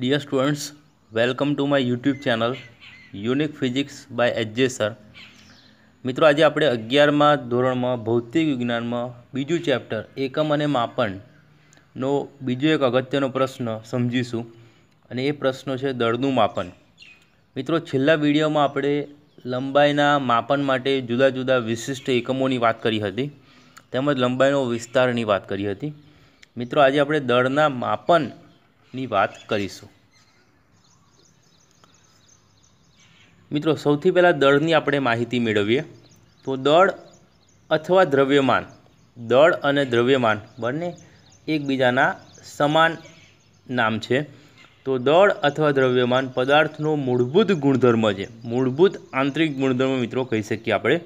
dear students welcome to my YouTube channel unique physics by HJ sir મિત્રો આજે આપણે અગિયારમાં ધોરણમાં ભૌતિક વિજ્ઞાનમાં બીજું ચેપ્ટર એકમ અને માપનનો બીજો એક અગત્યનો પ્રશ્ન સમજીશું અને એ પ્રશ્ન છે દળનું માપન મિત્રો છેલ્લા વિડીયોમાં આપણે લંબાઈના માપન માટે જુદા જુદા વિશિષ્ટ એકમોની વાત કરી હતી તેમજ લંબાઈનો વિસ્તારની વાત કરી હતી મિત્રો આજે આપણે દળના માપનની વાત કરીશું મિત્રો સૌથી પહેલાં દળની આપણે માહિતી મેળવીએ તો દળ અથવા દ્રવ્યમાન દળ અને દ્રવ્યમાન બંને એકબીજાના સમાન નામ છે તો દળ અથવા દ્રવ્યમાન પદાર્થનો મૂળભૂત ગુણધર્મ છે મૂળભૂત આંતરિક ગુણધર્મ મિત્રો કહી શકીએ આપણે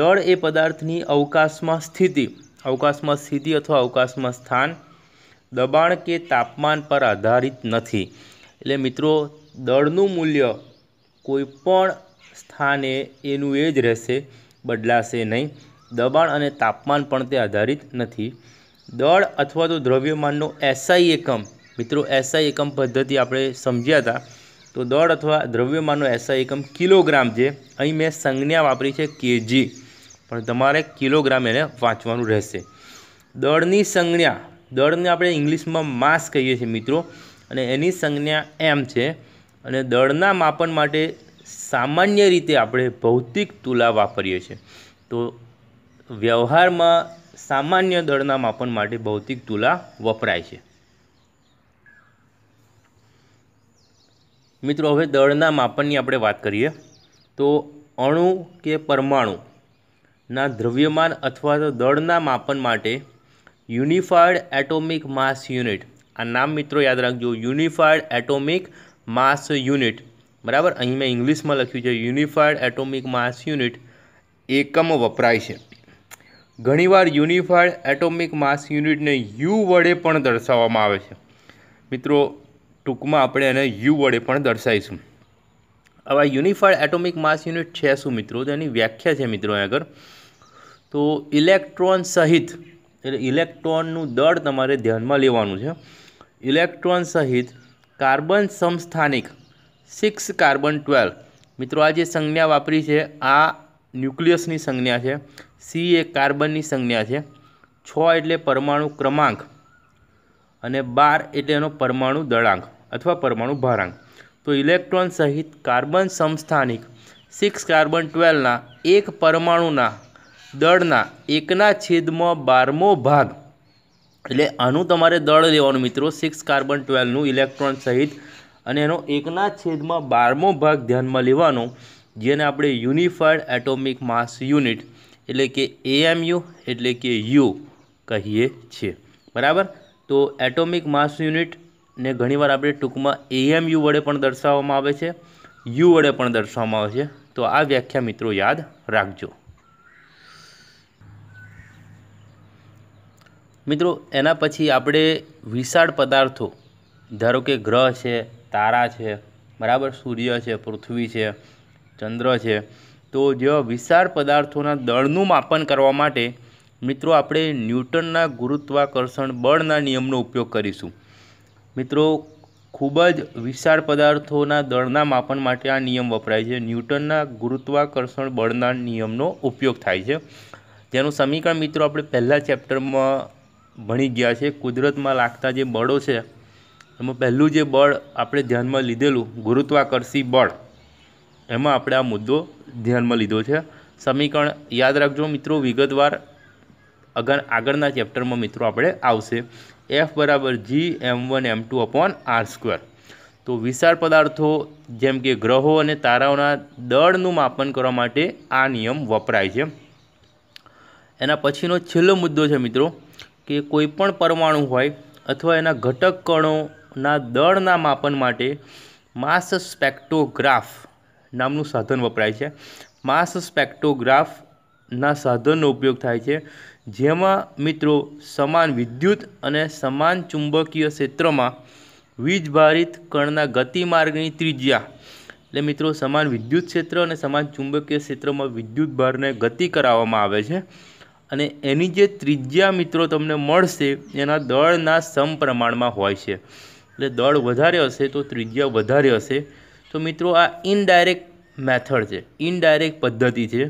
દળ એ પદાર્થની અવકાશમાં સ્થિતિ અવકાશમાં સ્થિતિ અથવા અવકાશમાં સ્થાન દબાણ કે તાપમાન પર આધારિત નથી એટલે મિત્રો દળનું મૂલ્ય કોઈ પણ સ્થાને એનું એ જ રહેશે બદલાશે નહીં દબાણ અને તાપમાન પણ તે આધારિત નથી દળ અથવા તો દ્રવ્યમાનનો એસઆઈ એકમ મિત્રો એસઆઈ એકમ પદ્ધતિ આપણે સમજ્યા હતા તો દળ અથવા દ્રવ્યમાનનો એસઆઈ એકમ કિલોગ્રામ છે અહીં મેં સંજ્ઞા વાપરી છે કેજી પણ તમારે કિલોગ્રામ એને વાંચવાનું રહેશે દળની સંજ્ઞા દળને આપણે ઇંગ્લિશમાં માસ કહીએ છીએ મિત્રો અને એની સંજ્ઞા એમ છે અને દળના માપન માટે સામાન્ય રીતે આપણે ભૌતિક તુલા વાપરીએ છીએ તો વ્યવહારમાં સામાન્ય દળના માપન માટે ભૌતિક તુલા વપરાય છે મિત્રો હવે દળના માપનની આપણે વાત કરીએ તો અણુ કે પરમાણુના દ્રવ્યમાન અથવા તો દળના માપન માટે યુનિફાઈડ એટોમિક માસ યુનિટ આ નામ મિત્રો યાદ રાખજો યુનિફાઈડ એટોમિક માસ યુનિટ બરાબર અહીં મેં ઇંગ્લિશમાં લખ્યું છે યુનિફાઈડ એટોમિક માસ યુનિટ એકમ વપરાય છે ઘણીવાર યુનિફાઈડ એટોમિક માસ યુનિટને યુ વડે પણ દર્શાવવામાં આવે છે મિત્રો ટૂંકમાં આપણે એને યુ વડે પણ દર્શાવીશું હવે યુનિફાઈડ એટોમિક માસ યુનિટ છે શું મિત્રો તેની વ્યાખ્યા છે મિત્રો આગળ તો ઇલેક્ટ્રોન સહિત એટલે ઇલેક્ટ્રોનનું દળ તમારે ધ્યાનમાં લેવાનું છે ઇલેક્ટ્રોન સહિત કાર્બન સમસ્થાનિક સિક્સ કાર્બન ટ્વેલ્વ મિત્રો આ જે સંજ્ઞા વાપરી છે આ ન્યુક્લિયસની સંજ્ઞા છે સી એ કાર્બનની સંજ્ઞા છે છ એટલે પરમાણુ ક્રમાંક અને બાર એટલે એનો પરમાણુ દળાંક અથવા પરમાણુ ભારાંક તો ઇલેક્ટ્રોન સહિત કાર્બન સમસ્થાનિક સિક્સ કાર્બન ટ્વેલ્વના એક પરમાણુના દળના એકના છેદમાં બારમો ભાગ એટલે આનું તમારે દળ લેવાનું મિત્રો સિક્સ કાર્બન ટ્વેલ્વનું ઇલેક્ટ્રોન સહિત અને એનો એકના છેદમાં બારમો ભાગ ધ્યાનમાં લેવાનો જેને આપણે યુનિફાઈડ એટોમિક માસ યુનિટ એટલે કે એએમયુ એટલે કે યુ કહીએ છીએ બરાબર તો એટોમિક માસ યુનિટને ઘણીવાર આપણે ટૂંકમાં એએમયુ વડે પણ દર્શાવવામાં આવે છે યુ વડે પણ દર્શાવવામાં આવે છે તો આ વ્યાખ્યા મિત્રો યાદ રાખજો મિત્રો એના પછી આપણે વિશાળ પદાર્થો ધારો કે ગ્રહ છે તારા છે બરાબર સૂર્ય છે પૃથ્વી છે ચંદ્ર છે તો જેવા વિશાળ પદાર્થોના દળનું માપન કરવા માટે મિત્રો આપણે ન્યૂટનના ગુરુત્વાકર્ષણ બળના નિયમનો ઉપયોગ કરીશું મિત્રો ખૂબ જ વિશાળ પદાર્થોના દળના માપન માટે આ નિયમ વપરાય છે ન્યૂટનના ગુરુત્વાકર્ષણ બળના નિયમનો ઉપયોગ થાય છે જેનું સમીકરણ મિત્રો આપણે પહેલાં ચેપ્ટરમાં ભણી ગયા છે કુદરતમાં લાગતા જે બળો છે એમાં પહેલું જે બળ આપણે ધ્યાનમાં લીધેલું ગુરુત્વાકર્ષી બળ એમાં આપણે આ મુદ્દો ધ્યાનમાં લીધો છે સમીકરણ યાદ રાખજો મિત્રો વિગતવાર અગર આગળના ચેપ્ટરમાં મિત્રો આપણે આવશે એફ બરાબર G M one M two upon R square તો વિશાળ પદાર્થો જેમ કે ગ્રહો અને તારાઓના દળનું માપન કરવા માટે આ નિયમ વપરાય છે એના પછીનો છેલ્લો મુદ્દો છે મિત્રો કે કોઈ પણ પરમાણુ હોય અથવા એના ઘટક કણોના દળના માપન માટે માસ સ્પેક્ટોગ્રાફ નામનું સાધન વપરાય છે માસ સ્પેક્ટોગ્રાફના સાધનનો ઉપયોગ થાય છે જેમાં મિત્રો સમાન વિદ્યુત અને સમાન ચુંબકીય ક્ષેત્રમાં વીજભારિત કણના ગતિમાર્ગની ત્રિજ્યા એટલે મિત્રો સમાન વિદ્યુત ક્ષેત્ર અને સમાન ચુંબકીય ક્ષેત્રમાં વિદ્યુત ભારને ગતિ કરાવવામાં આવે છે અને એની જે ત્રિજ્યા મિત્રો તમને મળશે એના દળના સમપ્રમાણમાં હોય છે એટલે દળ વધારે હશે તો ત્રિજ્યા વધારે હશે તો મિત્રો આ ઇનડાયરેક્ટ મેથડ છે ઇનડાયરેક્ટ પદ્ધતિ છે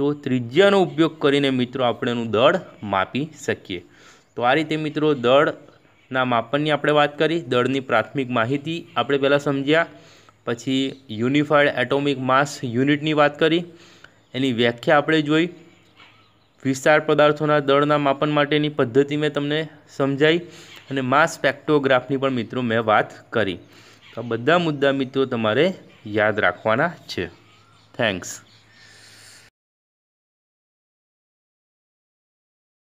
તો ત્રિજ્યાનો ઉપયોગ કરીને મિત્રો આપણે એનું દળ માપી શકીએ તો આ રીતે મિત્રો દળના માપનની આપણે વાત કરી દળની પ્રાથમિક માહિતી આપણે પહેલાં સમજ્યા પછી યુનિફાઈડ એટોમિક માસ યુનિટની વાત કરી એની વ્યાખ્યા આપણે જોઈ વિસ્તાર પદાર્થોના દળના માપન માટેની પદ્ધતિ મેં તમને સમજાઈ અને માસ સ્પેક્ટોગ્રાફની પણ મિત્રો મેં વાત કરી આ બધા મુદ્દા મિત્રો તમારે યાદ રાખવાના છે થેન્ક્સ